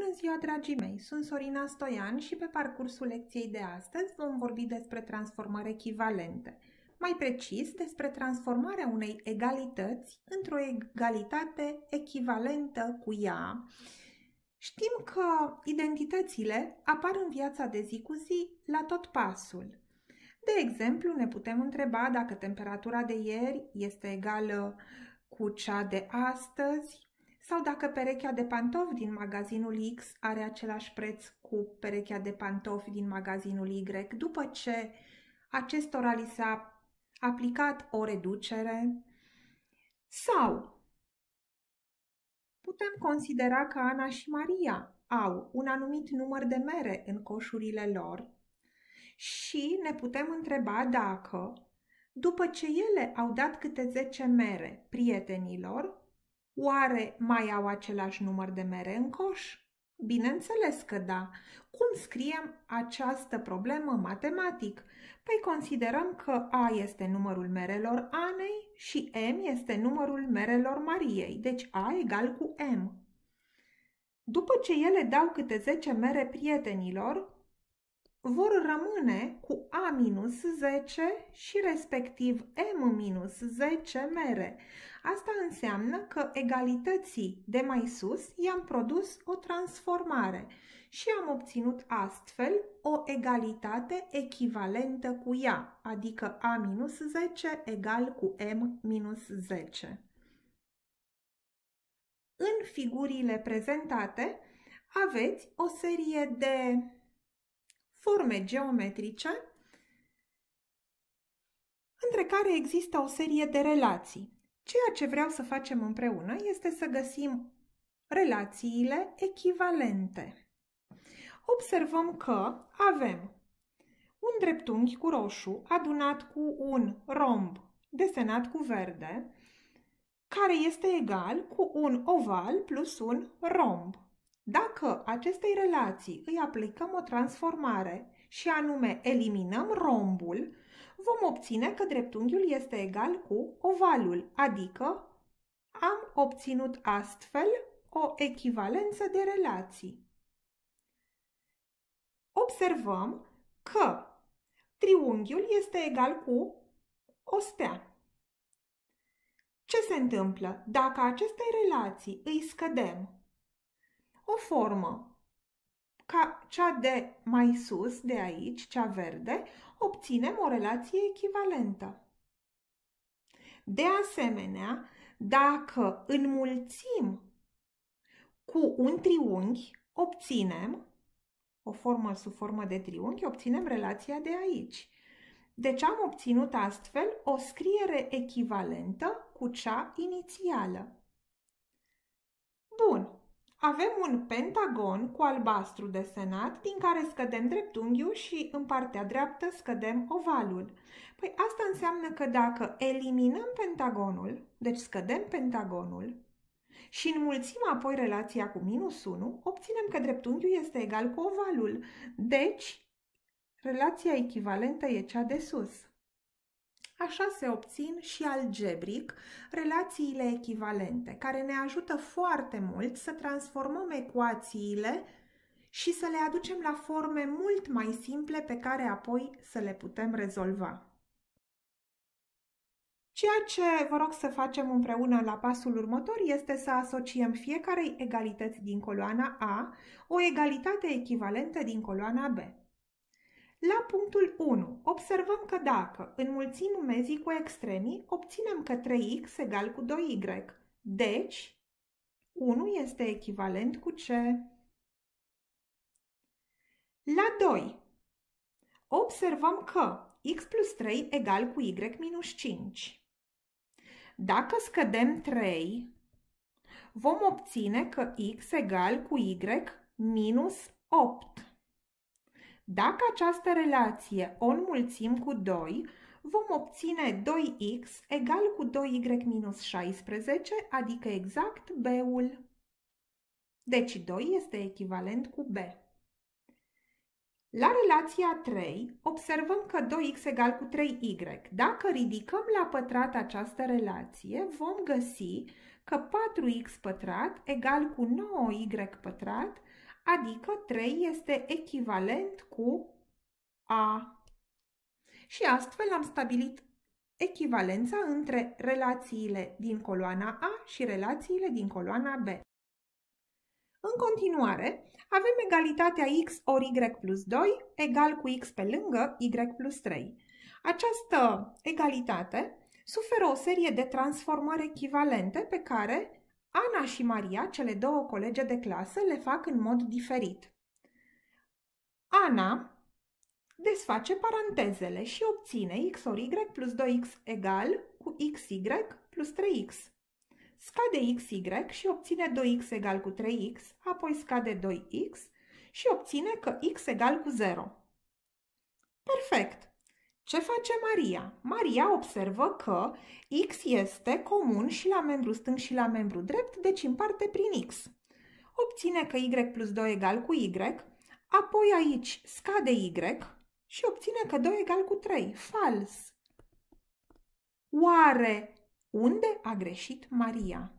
Bună ziua, dragii mei! Sunt Sorina Stoian și pe parcursul lecției de astăzi vom vorbi despre transformări echivalente. Mai precis, despre transformarea unei egalități într-o egalitate echivalentă cu ea. Știm că identitățile apar în viața de zi cu zi, la tot pasul. De exemplu, ne putem întreba dacă temperatura de ieri este egală cu cea de astăzi, sau dacă perechea de pantofi din magazinul X are același preț cu perechea de pantofi din magazinul Y, după ce acestora li s-a aplicat o reducere, sau putem considera că Ana și Maria au un anumit număr de mere în coșurile lor și ne putem întreba dacă, după ce ele au dat câte 10 mere prietenilor, Oare mai au același număr de mere în coș? Bineînțeles că da. Cum scriem această problemă matematic? Păi considerăm că A este numărul merelor Anei și M este numărul merelor Mariei, deci A egal cu M. După ce ele dau câte 10 mere prietenilor, vor rămâne cu A-10 minus și respectiv M-10 minus mere. Asta înseamnă că egalității de mai sus i-am produs o transformare și am obținut astfel o egalitate echivalentă cu ea, adică A-10 minus egal cu M-10. minus În figurile prezentate aveți o serie de forme geometrice, între care există o serie de relații. Ceea ce vreau să facem împreună este să găsim relațiile echivalente. Observăm că avem un dreptunghi cu roșu adunat cu un romb desenat cu verde, care este egal cu un oval plus un romb. Dacă acestei relații îi aplicăm o transformare și anume eliminăm rombul, vom obține că dreptunghiul este egal cu ovalul, adică am obținut astfel o echivalență de relații. Observăm că triunghiul este egal cu o stea. Ce se întâmplă dacă acestei relații îi scădem o formă ca cea de mai sus, de aici, cea verde, obținem o relație echivalentă. De asemenea, dacă înmulțim cu un triunghi, obținem o formă sub formă de triunghi, obținem relația de aici. Deci am obținut astfel o scriere echivalentă cu cea inițială. Avem un pentagon cu albastru desenat, din care scădem dreptunghiul și în partea dreaptă scădem ovalul. Păi asta înseamnă că dacă eliminăm pentagonul, deci scădem pentagonul, și înmulțim apoi relația cu minus 1, obținem că dreptunghiul este egal cu ovalul. Deci, relația echivalentă e cea de sus. Așa se obțin și algebric relațiile echivalente, care ne ajută foarte mult să transformăm ecuațiile și să le aducem la forme mult mai simple pe care apoi să le putem rezolva. Ceea ce vă rog să facem împreună la pasul următor este să asociem fiecarei egalități din coloana A o egalitate echivalentă din coloana B. La punctul 1 observăm că dacă înmulțim mezii cu extremii, obținem că 3x egal cu 2y. Deci, 1 este echivalent cu C. La 2 observăm că x plus 3 egal cu y minus 5. Dacă scădem 3, vom obține că x egal cu y minus 8. Dacă această relație o înmulțim cu 2, vom obține 2x egal cu 2y minus 16, adică exact b-ul. Deci 2 este echivalent cu b. La relația 3 observăm că 2x egal cu 3y. Dacă ridicăm la pătrat această relație, vom găsi că 4x pătrat egal cu 9y pătrat, adică 3 este echivalent cu A. Și astfel am stabilit echivalența între relațiile din coloana A și relațiile din coloana B. În continuare, avem egalitatea x ori y plus 2 egal cu x pe lângă y plus 3. Această egalitate suferă o serie de transformări echivalente pe care Ana și Maria, cele două colege de clasă, le fac în mod diferit. Ana desface parantezele și obține x ori y plus 2x egal cu xy plus 3x. Scade xy și obține 2x egal cu 3x, apoi scade 2x și obține că x egal cu 0. Perfect! Ce face Maria? Maria observă că X este comun și la membru stâng și la membru drept, deci împarte prin X. Obține că Y plus 2 egal cu Y, apoi aici scade Y și obține că 2 egal cu 3. Fals! Oare unde a greșit Maria?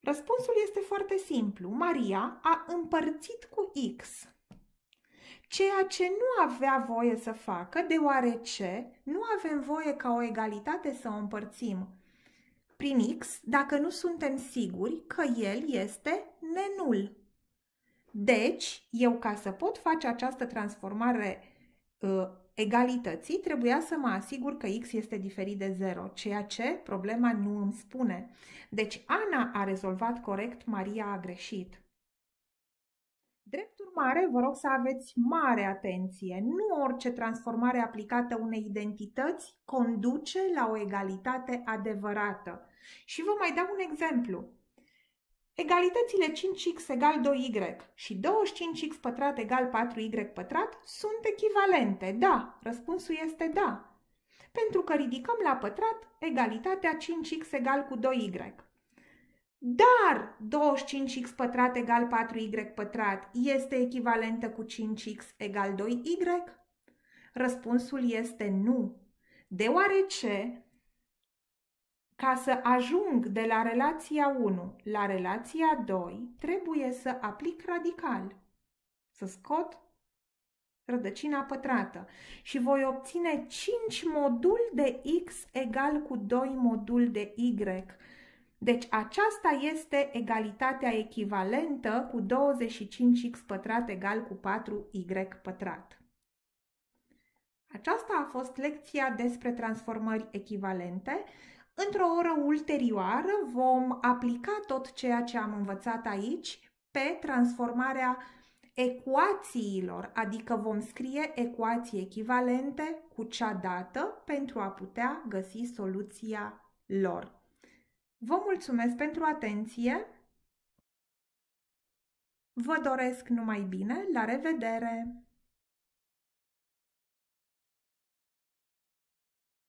Răspunsul este foarte simplu. Maria a împărțit cu X ceea ce nu avea voie să facă, deoarece nu avem voie ca o egalitate să o împărțim prin X dacă nu suntem siguri că el este nenul. Deci, eu ca să pot face această transformare uh, egalității, trebuia să mă asigur că X este diferit de 0, ceea ce problema nu îmi spune. Deci, Ana a rezolvat corect, Maria a greșit urmare, vă rog să aveți mare atenție. Nu orice transformare aplicată unei identități conduce la o egalitate adevărată. Și vă mai dau un exemplu. Egalitățile 5x egal 2y și 25x pătrat egal 4y pătrat sunt echivalente. Da, răspunsul este da. Pentru că ridicăm la pătrat egalitatea 5x egal cu 2y. Dar 25x pătrat egal 4y pătrat este echivalentă cu 5x egal 2y? Răspunsul este nu, deoarece ca să ajung de la relația 1 la relația 2, trebuie să aplic radical, să scot rădăcina pătrată și voi obține 5 modul de x egal cu 2 modul de y deci aceasta este egalitatea echivalentă cu 25x pătrat egal cu 4y pătrat. Aceasta a fost lecția despre transformări echivalente. Într-o oră ulterioară vom aplica tot ceea ce am învățat aici pe transformarea ecuațiilor, adică vom scrie ecuații echivalente cu cea dată pentru a putea găsi soluția lor. Vă mulțumesc pentru atenție! Vă doresc numai bine! La revedere!